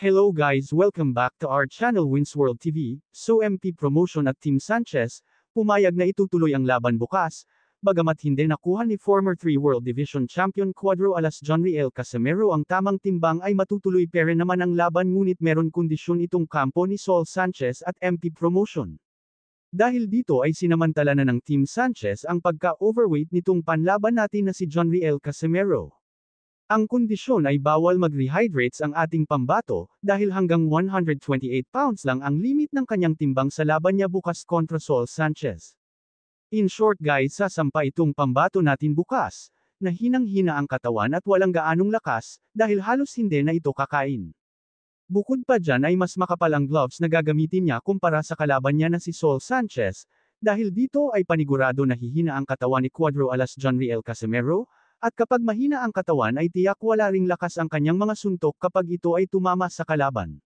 Hello guys welcome back to our channel Wins World TV, so MP Promotion at Team Sanchez, pumayag na itutuloy ang laban bukas, bagamat hindi nakuha ni former 3 World Division Champion Cuadro alas John Riel Casimero ang tamang timbang ay matutuloy pere naman ang laban ngunit meron kondisyon itong kampo ni Saul Sanchez at MP Promotion. Dahil dito ay sinamantala na ng Team Sanchez ang pagka-overweight nitong panlaban natin na si John Riel Casimero. Ang kondisyon ay bawal mag-rehydrates ang ating pambato, dahil hanggang 128 pounds lang ang limit ng kanyang timbang sa laban niya bukas kontra Sol Sanchez. In short guys sasampa itong pambato natin bukas, na hinang-hina ang katawan at walang gaanong lakas, dahil halos hindi na ito kakain. Bukod pa dyan ay mas makapal ang gloves na gagamitin niya kumpara sa kalaban niya na si Sol Sanchez, dahil dito ay panigurado na hihina ang katawan ni Cuadro alas John Riel Casimero, at kapag mahina ang katawan ay tiyak wala ring lakas ang kanyang mga suntok kapag ito ay tumama sa kalaban.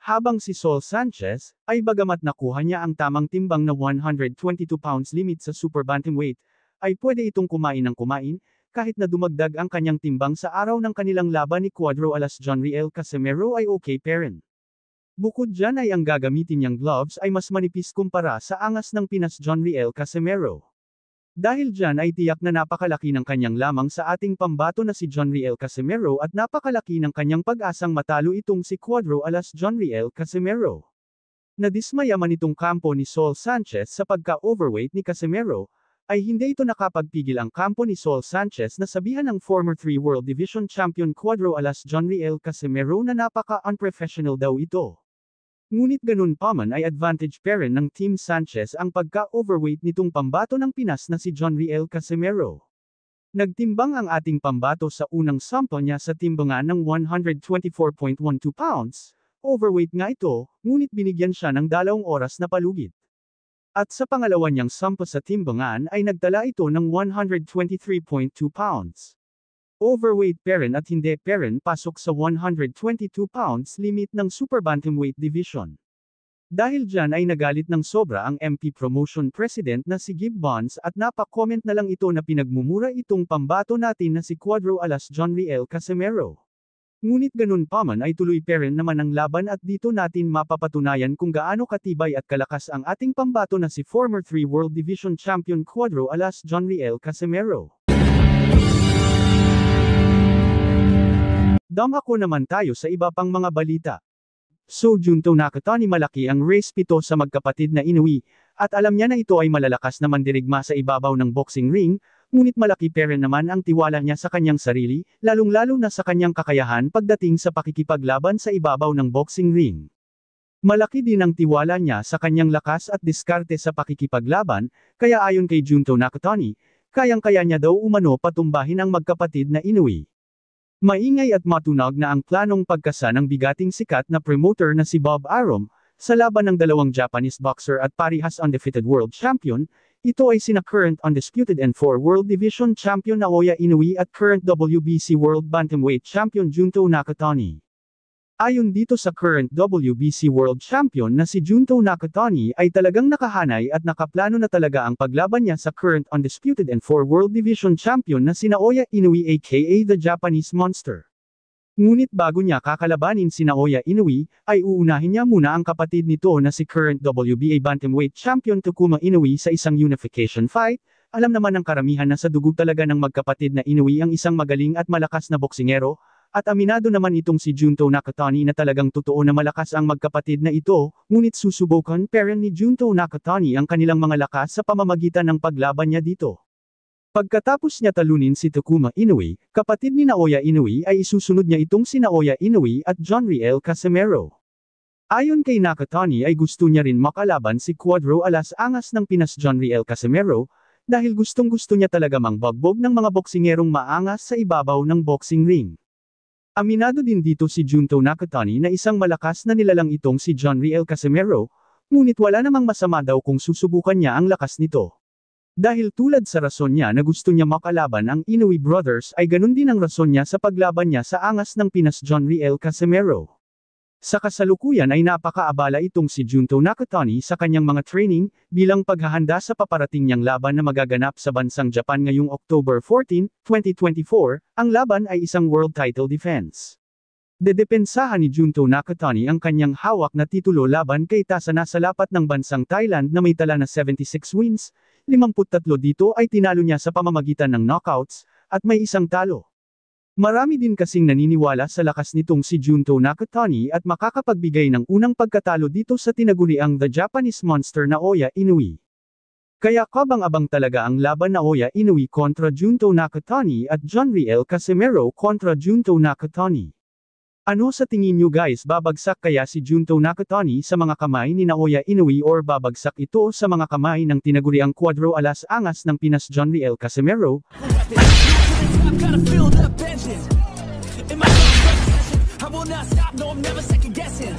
Habang si Sol Sanchez, ay bagamat nakuha niya ang tamang timbang na 122 pounds limit sa super bantamweight, ay pwede itong kumain ng kumain, kahit na dumagdag ang kanyang timbang sa araw ng kanilang laban ni Cuadro alas John Riel Casimero ay okay pa rin. Bukod dyan ay ang gagamitin niyang gloves ay mas manipis kumpara sa angas ng Pinas John Riel Casimero. Dahil dyan ay tiyak na napakalaki ng kanyang lamang sa ating pambato na si John Riel Casimero at napakalaki ng kanyang pag-asang matalo itong si Cuadro alas John Riel Casimero. Nadismaya man itong kampo ni Saul Sanchez sa pagka-overweight ni Casimero, ay hindi ito nakapagpigil ang kampo ni Saul Sanchez na sabihan ng former 3 World Division Champion Cuadro alas John Riel Casimero na napaka-unprofessional daw ito. Ngunit ganun pa man ay advantage pa rin ng Team Sanchez ang pagka-overweight nitong pambato ng Pinas na si John Riel Casimero. Nagtimbang ang ating pambato sa unang sampo niya sa timbangan ng 124.12 pounds, overweight nga ito, ngunit binigyan siya ng dalawang oras na palugit. At sa pangalawa niyang sampo sa timbangan ay nagtala ito ng 123.2 pounds. Overweight parent at hindi parent pasok sa 122 pounds limit ng Super Bantamweight Division. Dahil dyan ay nagalit ng sobra ang MP Promotion President na si Gib Bonds at napakomment na lang ito na pinagmumura itong pambato natin na si Quadro alas John Riel Casimero. Ngunit ganun pa man ay tuloy parent naman ang laban at dito natin mapapatunayan kung gaano katibay at kalakas ang ating pambato na si former 3 World Division Champion Quadro alas John Riel Casimero. ako naman tayo sa iba pang mga balita. So Junto nakatani Malaki ang race pito sa magkapatid na Inui, at alam niya na ito ay malalakas na mandirigma sa ibabaw ng boxing ring, ngunit malaki pera naman ang tiwala niya sa kanyang sarili, lalong-lalo na sa kanyang kakayahan pagdating sa pakikipaglaban sa ibabaw ng boxing ring. Malaki din ang tiwala niya sa kanyang lakas at diskarte sa pakikipaglaban, kaya ayon kay Junto Nakatani, kayang-kaya niya daw umano patumbahin ang magkapatid na Inui. Maingay at matunog na ang planong pagkasa ng bigating sikat na promoter na si Bob Arum, sa laban ng dalawang Japanese boxer at parihas undefeated world champion, ito ay sina current undisputed and 4 World Division champion Naoya Inui at current WBC World Bantamweight champion Junto Nakatani. Ayon dito sa current WBC World Champion na si Junto Nakatani ay talagang nakahanay at nakaplano na talaga ang paglaban niya sa current undisputed and 4 World Division Champion na si Naoya Inui aka the Japanese Monster. Ngunit bago niya kakalabanin si Naoya Inui, ay uunahin niya muna ang kapatid nito na si current WBA Bantamweight Champion Takuma Inui sa isang unification fight, alam naman ng karamihan na sa dugo talaga ng magkapatid na Inui ang isang magaling at malakas na boksingero, at aminado naman itong si Junto Nakatani na talagang totoo na malakas ang magkapatid na ito, ngunit susubukan parent ni Junto Nakatani ang kanilang mga lakas sa pamamagitan ng paglaban niya dito. Pagkatapos niya talunin si Takuma Inui, kapatid ni Naoya Inui ay isusunod niya itong si Naoya Inui at John Riel Casimero. Ayon kay Nakatani ay gusto niya rin makalaban si Quadro Alas Angas ng Pinas John Riel Casimero, dahil gustong gusto niya talaga mang bagbog ng mga boksingerong maangas sa ibabaw ng boxing ring. Aminado din dito si Junto Nakatani na isang malakas na nilalang itong si John Riel Casimero, ngunit wala namang masama daw kung susubukan niya ang lakas nito. Dahil tulad sa rason niya na gusto niya makalaban ang Inouye Brothers ay ganun din ang rason niya sa paglaban niya sa angas ng Pinas John Riel Casimero. Sa kasalukuyan ay napakaabala itong si Junto Nakatani sa kanyang mga training, bilang paghahanda sa paparating niyang laban na magaganap sa bansang Japan ngayong October 14, 2024, ang laban ay isang world title defense. Dedepensahan ni Junto Nakatani ang kanyang hawak na titulo laban kay Tasana sa lapat ng bansang Thailand na may tala na 76 wins, 53 dito ay tinalo niya sa pamamagitan ng knockouts, at may isang talo. Marami din kasing naniniwala sa lakas nitong si Junto Nakatani at makakapagbigay ng unang pagkatalo dito sa tinaguriang The Japanese Monster na Oya Inui. Kaya kabang-abang talaga ang laban na Oya Inui kontra Junto Nakatani at John Riel Casimero kontra Junto Nakatani. Ano sa tingin nyo guys babagsak kaya si Junto Nakatani sa mga kamay ni Naoya Inui or babagsak ito sa mga kamay ng tinaguriang kwadro alas angas ng Pinas John Riel Casimero? benching. In my I will not stop, no I'm never second guessing.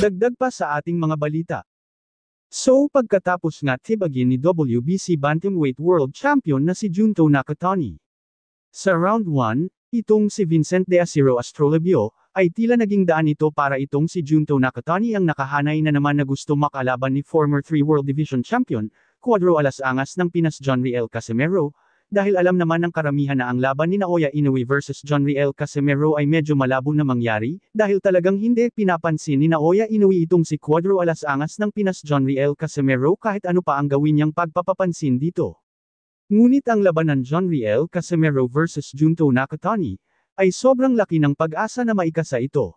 Dagdag pa sa ating mga balita. So pagkatapos nga tibagin ni WBC Bantamweight World Champion na si Junto Nakatani. Sa round 1, itong si Vincent de Acero Astrolabio, ay tila naging daan ito para itong si Junto Nakatani ang nakahanay na naman na gusto makalaban ni former 3 World Division Champion, Cuadro Angas ng Pinas John Riel Casimero, dahil alam naman ng karamihan na ang laban ni Naoya Inoue versus John Riel Casimero ay medyo malabo na mangyari, dahil talagang hindi pinapansin ni Naoya Inoue itong si Cuadro Alasangas ng Pinas John Riel Casimero kahit ano pa ang gawin niyang pagpapapansin dito. Ngunit ang labanan John Riel Casimero versus Junto Nakatani, ay sobrang laki ng pag-asa na maikasa ito.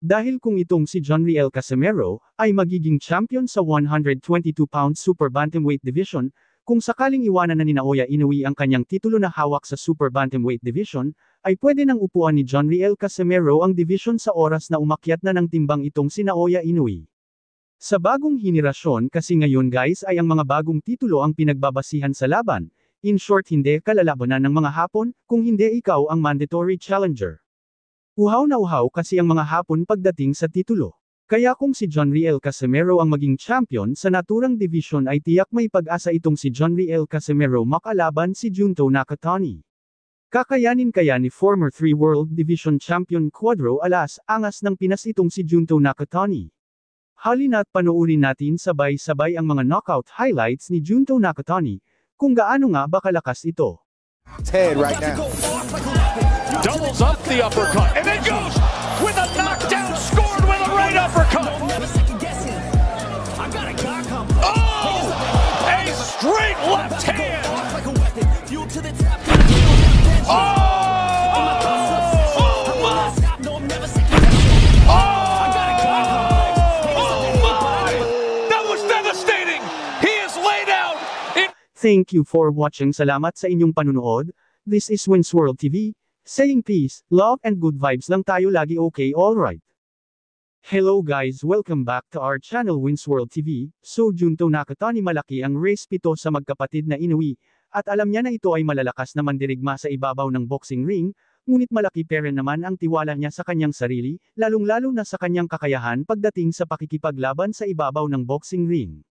Dahil kung itong si John Riel Casimero, ay magiging champion sa 122 pound super bantamweight division, kung sakaling iwanan na ni Naoya Inui ang kanyang titulo na hawak sa Super Bantamweight Division, ay pwede nang upuan ni John Riel Casemiro ang division sa oras na umakyat na ng timbang itong si Naoya Inui. Sa bagong henerasyon kasi ngayon guys ay ang mga bagong titulo ang pinagbabasihan sa laban, in short hindi kalalabanan ng mga hapon, kung hindi ikaw ang mandatory challenger. Uhaw na uhaw kasi ang mga hapon pagdating sa titulo. Kaya kung si John Riel Casimero ang maging champion sa naturang division ay tiyak may pag-asa itong si John Riel Casimero makalaban si Junto Nakatani. Kakayanin kaya ni former 3 World Division Champion Cuadro Alas, angas ng Pinas itong si Junto Nakatani. Halina't panoorin natin sabay-sabay ang mga knockout highlights ni Junto Nakatani, kung gaano nga ba kalakas ito. head right now. Doubles up the uppercut and then goes with a knockdown. Good uppercut. Oh! A straight left hand. Oh! Thank you for watching. Salamat sa inyong panunood. This is Wins World TV, saying peace, love and good vibes lang tayo lagi okay alright. Hello guys welcome back to our channel Wins World TV, so Junto Nakata ni Malaki ang race pito sa magkapatid na Inui at alam niya na ito ay malalakas na mandirigma sa ibabaw ng boxing ring, ngunit malaki pera naman ang tiwala niya sa kanyang sarili, lalong-lalo na sa kanyang kakayahan pagdating sa pakikipaglaban sa ibabaw ng boxing ring.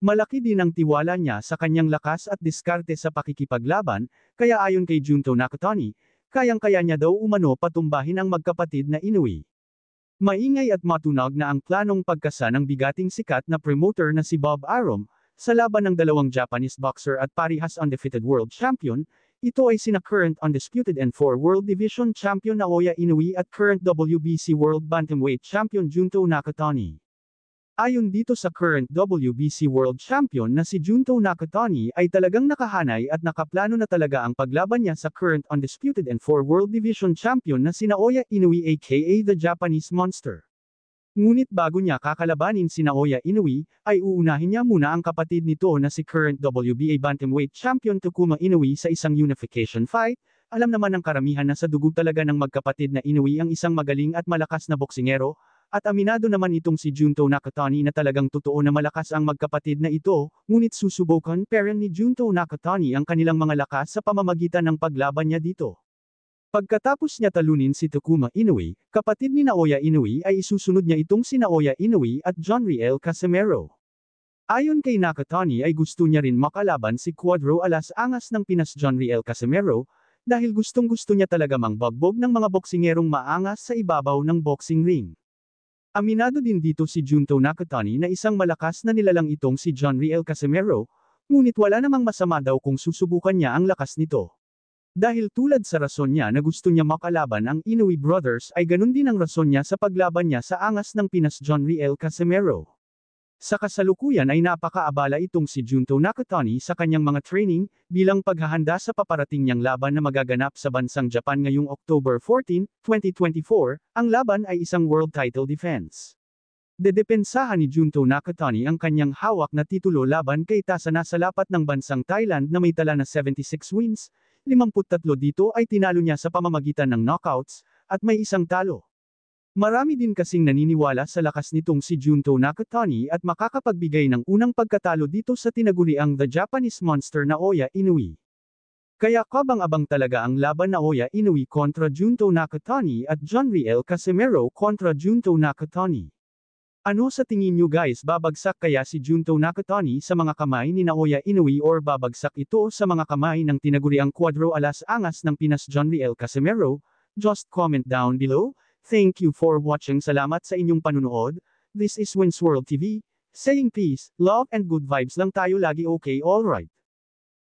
Malaki din ang tiwala niya sa kanyang lakas at diskarte sa pakikipaglaban, kaya ayon kay Junto Nakatani, kayang-kaya niya daw umano patumbahin ang magkapatid na Inui. Maingay at matunog na ang planong pagkasa ng bigating sikat na promoter na si Bob Arum, sa laban ng dalawang Japanese boxer at parihas undefeated world champion, ito ay sina current undisputed and 4 world division champion Naoya Inui at current WBC world bantamweight champion Junto Nakatani. Ayon dito sa current WBC World Champion na si Junto Nakatani ay talagang nakahanay at nakaplano na talaga ang paglaban niya sa current undisputed and 4 World Division Champion na si Naoya Inui aka the Japanese Monster. Ngunit bago niya kakalabanin si Naoya Inui, ay uunahin niya muna ang kapatid nito na si current WBA Bantamweight Champion Takuma Inui sa isang unification fight, alam naman ng karamihan na sa dugo talaga ng magkapatid na Inui ang isang magaling at malakas na boksingero, at aminado naman itong si Junto Nakatani na talagang totoo na malakas ang magkapatid na ito, ngunit susubukan parent ni Junto Nakatani ang kanilang mga lakas sa pamamagitan ng paglaban niya dito. Pagkatapos niya talunin si Takuma Inui, kapatid ni Naoya Inui ay isusunod niya itong si Naoya Inui at John Riel Casimero. Ayon kay Nakatani ay gusto niya rin makalaban si Quadro Alas Angas ng Pinas John Riel Casimero, dahil gustong gusto niya talaga mangbagbog ng mga boksingerong maangas sa ibabaw ng boxing ring. Aminado din dito si Junto Nakatani na isang malakas na nilalang itong si John Riel Casimero, ngunit wala namang masama daw kung susubukan niya ang lakas nito. Dahil tulad sa rason niya na gusto niya makalaban ang Inui Brothers ay ganun din ang rason niya sa paglaban niya sa angas ng Pinas John Riel Casimero. Sa kasalukuyan ay napakaabala itong si Junto Nakatani sa kanyang mga training, bilang paghahanda sa paparating niyang laban na magaganap sa bansang Japan ngayong October 14, 2024, ang laban ay isang world title defense. Dedepensahan ni Junto Nakatani ang kanyang hawak na titulo laban kay Tasana sa lapat ng bansang Thailand na may tala na 76 wins, 53 dito ay tinalo niya sa pamamagitan ng knockouts, at may isang talo. Marami din kasing naniniwala sa lakas nitong si Junto Nakatani at makakapagbigay ng unang pagkatalo dito sa tinaguriang The Japanese Monster na Oya Inui. Kaya kabang-abang talaga ang laban na Oya Inui kontra Junto Nakatani at John Riel Casimero kontra Junto Nakatani. Ano sa tingin nyo guys babagsak kaya si Junto Nakatani sa mga kamay ni Naoya Inui or babagsak ito sa mga kamay ng tinaguriang kwadro alas angas ng Pinas John Riel Casimero? Just comment down below. Thank you for watching. Salamat sa inyong panunood. This is Wins World TV. Saying peace, love and good vibes lang tayo lagi okay alright.